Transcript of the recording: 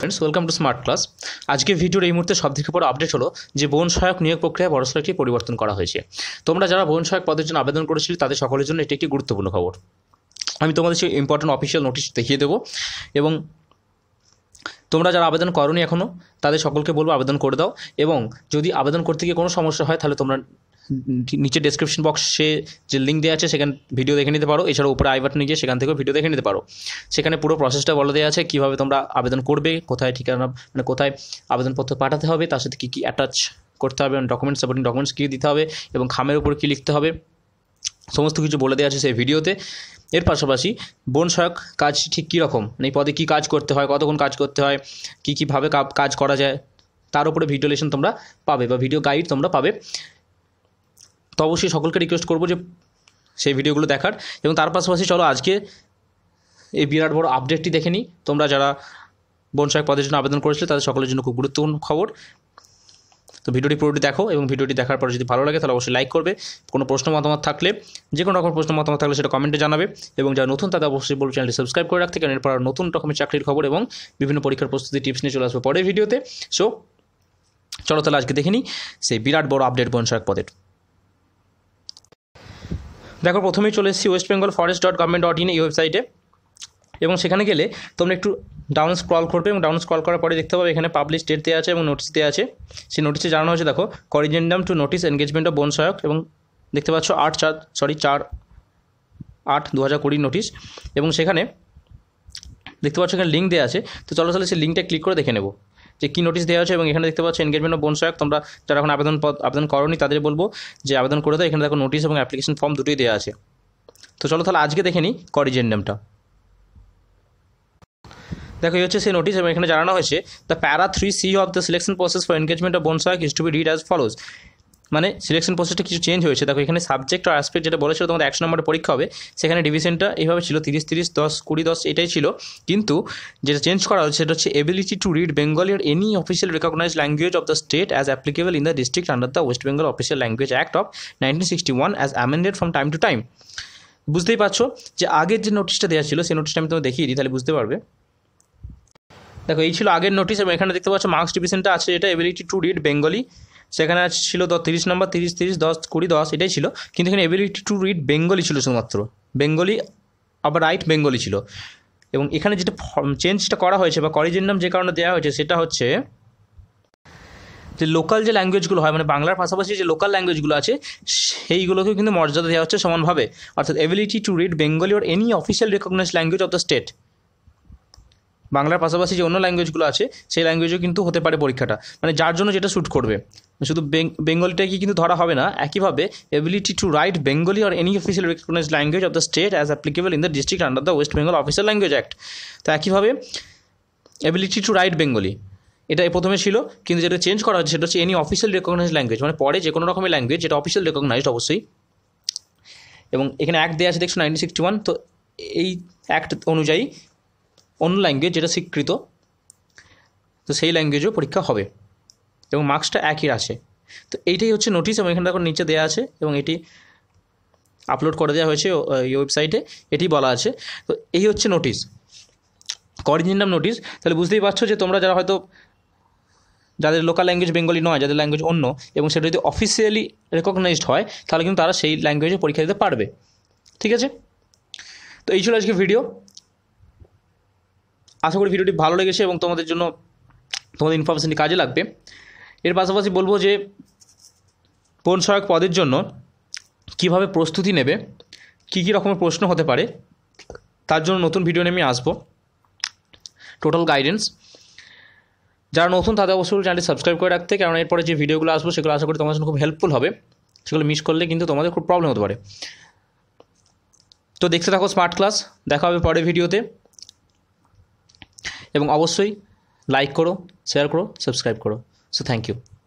friends welcome to smart class আজকে ভিডিওর এই মুহূর্তে সব থেকে বড় আপডেট হলো যে বোন সহায়ক নিয়োগ প্রক্রিয়ায় বড়সড় একটি পরিবর্তন করা হয়েছে তোমরা যারা বোন সহায়ক পদের জন্য আবেদন করেছিলে তাদের সকলের জন্য এটি একটি গুরুত্বপূর্ণ খবর আমি তোমাদের সেই ইম্পর্টেন্ট অফিসিয়াল নোটিশ দেখিয়ে দেবো এবং তোমরা যারা আবেদন করনি এখনও তাদের সকলকে বলবো আবেদন করে দাও এবং যদি আবেদন করতে গিয়ে কোনো সমস্যা হয় তাহলে তোমরা নিচে ডেসক্রিপশন বক্সে যে লিঙ্ক দেওয়া আছে সেখানে ভিডিও দেখে নিতে পারো এছাড়া উপরে আই বাটনে গিয়ে সেখান থেকেও ভিডিও দেখে নিতে পারো সেখানে পুরো প্রসেসটা বলে দেওয়া আছে কীভাবে তোমরা আবেদন করবে কোথায় ঠিকানা মানে কোথায় আবেদনপত্র পাঠাতে হবে তার সাথে কী কী অ্যাটাচ করতে হবে ডকুমেন্টস সাপোর্টিং ডকুমেন্টস কী দিতে হবে এবং খামের উপর কী লিখতে হবে সমস্ত কিছু বলে দেওয়া আছে সেই ভিডিওতে এর পাশাপাশি বন সহায়ক কাজ ঠিক কীরকম মানে এই পদে কী কাজ করতে হয় কতক্ষণ কাজ করতে হয় কী কীভাবে কাজ করা যায় তার উপরে ভিডিও লেশন তোমরা পাবে বা ভিডিও গাইড তোমরা পাবে তো অবশ্যই সকলকে রিকোয়েস্ট করবো যে সেই ভিডিওগুলো দেখার এবং তার পাশাপাশি চলো আজকে এই বিরাট বড় আপডেটটি দেখে নিই তোমরা যারা বনসায়ক পদের জন্য আবেদন করেছিলে তাদের সকলের জন্য খুব গুরুত্বপূর্ণ খবর তো ভিডিওটি পুরোটি দেখো এবং ভিডিওটি দেখার পরে যদি ভালো লাগে তাহলে অবশ্যই লাইক করবে কোনো প্রশ্ন মতামত থাকলে যে কোনো রকম প্রশ্ন মতামত থাকলে সেটা কমেন্টে জানাবে এবং যারা নতুন তাদের অবশ্যই বলবো চ্যানেলটি সাবস্ক্রাইব করে রাখতে কারণ এরপর নতুন রকমের চাকরির খবর এবং বিভিন্ন পরীক্ষার প্রস্তুতি টিপস নিয়ে চলে আসবে পরের ভিডিওতে সো চলো তাহলে আজকে দেখে নিই সেই বিরাট বড় আপডেট বনসায়ক পদের দেখো প্রথমেই চলে এসেছি West Bengal forest dot government dot in এই ওয়েবসাইটে এবং সেখানে গেলে তোমরা একটু ডাউন স্ক্রল করবে এবং ডাউন স্ক্রল করার পরে দেখতে পাবে এখানে পাবলিশ ডেট দেওয়া আছে এবং নোটিস দেওয়া আছে সেই নোটিসে জানানো হয়েছে দেখো corrigendum to notice engagement of বন সহায়ক এবং দেখতে পাচ্ছ আট চার সরি চার আট দু হাজার কুড়ির নোটিস এবং সেখানে দেখতে পাচ্ছ এখানে লিঙ্ক দেওয়া আছে তো চলো তাহলে সেই লিঙ্কটা ক্লিক করে দেখে নেবো যে কী নোটিশ দেওয়া হয়েছে এবং এখানে দেখতে পাচ্ছ এনগেজমেন্ট অফ বোনস তোমরা যারা এখন আবেদন আবেদন করনি তাদের বলবো যে আবেদন করে দেয় এখানে দেখো নোটিশ এবং অ্যাপ্লিকেশন ফর্ম দুটোই দেওয়া আছে তো চলো তাহলে আজকে দেখে নিই করিজেন্ডামটা দেখো এই হচ্ছে সেই নোটিশ এবং এখানে জানানো হয়েছে the para three C of the selection process for engagement of বোনসাক is to be read as follows মানে সিলেকশন প্রসেসটা কিছু চেঞ্জ হয়েছে দেখো এখানে সাবজেক্ট আর আসপেক্ট যেটা বলেছিল তোমাদের একশো নম্বরের পরীক্ষা হবে সেখানে ডিভিশনটা এইভাবে ছিল তিরিশ তিরিশ দশ কুড়ি দশ এটাই ছিল কিন্তু যেটা চেঞ্জ করা হয়েছে সেটা হচ্ছে ability to read Bengal or any official recognise language of the state as applicable in the district under the West Bengal official language act of nineteen sixty one as amended from time to time বুঝতেই পারছো যে আগের যে নোটিশটা দেওয়া ছিল সেই নোটিশটা আমি তোমাকে দেখিয়ে দিই তাহলে বুঝতে পারবে দেখো এই ছিল আগের নোটিস এবং এখানে দেখতে পাচ্ছ মার্কস ডিভিশনটা আছে এটা এবিলিটি টু রিড বেঙ্গলি সেখানে ছিল তিরিশ নম্বর তিরিশ তিরিশ দশ কুড়ি দশ এটাই ছিল কিন্তু এখানে এবিলিটি টু রিড বেঙ্গলি ছিল শুধুমাত্র বেঙ্গলি আবার রাইট বেঙ্গলি ছিল এবং এখানে যেটা চেঞ্জটা করা হয়েছে বা করিজেন্ডাম নাম যে কারণে দেওয়া হয়েছে সেটা হচ্ছে যে লোকাল যে ল্যাঙ্গুয়েজগুলো হয় মানে বাংলার পাশাপাশি যে লোকাল ল্যাঙ্গুয়েজগুলো আছে সেইগুলোকেও কিন্তু মর্যাদা দেওয়া হচ্ছে সমানভাবে অর্থাৎ ability to read Bengali or any official recognise language of the state বাংলার পাশাপাশি যে অন্য ল্যাঙ্গুয়েজগুলো আছে সেই ল্যাঙ্গুয়েজও কিন্তু হতে পারে পরীক্ষাটা মানে যার জন্য যেটা শ্যুট করবে শুধু বেঙ্গলিটাকে কিন্তু ধরা হবে না একইভাবে ability to write Bengali or any official recognise language of the state as applicable in the district under the West Bengal official language act তো একইভাবে এবিলিটি টু রাইট বেঙ্গলি এটা প্রথমে ছিল কিন্তু যেটা চেঞ্জ করা হচ্ছে সেটা হচ্ছে এনি অফিসিয়াল রেকগনাইজ ল্যাঙ্গুয়েজ মানে পরে যে কোনো রকমের ল্যাঙ্গুয়েজ যেটা অফিসিয়াল রেকগনাইজড অবশ্যই এবং এখানে অ্যাক্ট দেওয়া আছে দেখছো নাইনটিন সিক্সটি ওয়ান তো এই অ্যাক্ট অনুযায়ী অন্য ল্যাঙ্গুয়েজ যেটা স্বীকৃত তো সেই ল্যাঙ্গুয়েজেও পরীক্ষা হবে এবং মার্কসটা একই আছে তো এইটাই হচ্ছে নোটিশ এবং এখানে দেখো নিচে দেওয়া আছে এবং এটি আপলোড করে দেওয়া হয়েছে এই ওয়েবসাইটে এটি বলা আছে তো এই হচ্ছে নোটিশ করিজিনাম নোটিশ তাহলে বুঝতেই পারছো যে তোমরা যারা হয়তো যাদের লোকাল ল্যাঙ্গুয়েজ বেঙ্গলি নয় যাদের ল্যাঙ্গুয়েজ অন্য এবং সেটা যদি অফিসিয়ালি রেকগনাইজড হয় তাহলে কিন্তু তারা সেই ল্যাঙ্গুয়েজে পরীক্ষা দিতে পারবে ঠিক আছে তো এই ছিল আজকে ভিডিও আশা করি ভিডিওটি ভালো লেগেছে এবং তোমাদের জন্য তোমাদের ইনফরমেশানটি কাজে লাগবে এর পাশাপাশি বলবো যে কোন সহায়ক পদের জন্য কিভাবে প্রস্তুতি নেবে কি কি রকমের প্রশ্ন হতে পারে তার জন্য নতুন ভিডিও নিয়ে আমি আসবো টোটাল গাইডেন্স যারা নতুন তাদের অবশ্যই চ্যানেলটি সাবস্ক্রাইব করে রাখতে কারণ এরপরে যে ভিডিওগুলো আসবো সেগুলো আশা করি তোমার জন্য খুব হেল্পফুল হবে সেগুলো মিস করলে কিন্তু তোমাদের খুব প্রবলেম হতে পারে তো দেখতে থাকো স্মার্ট ক্লাস দেখা হবে পরের ভিডিওতে এবং অবশ্যই লাইক করো শেয়ার করো সাবস্ক্রাইব করো সো থ্যাংক ইউ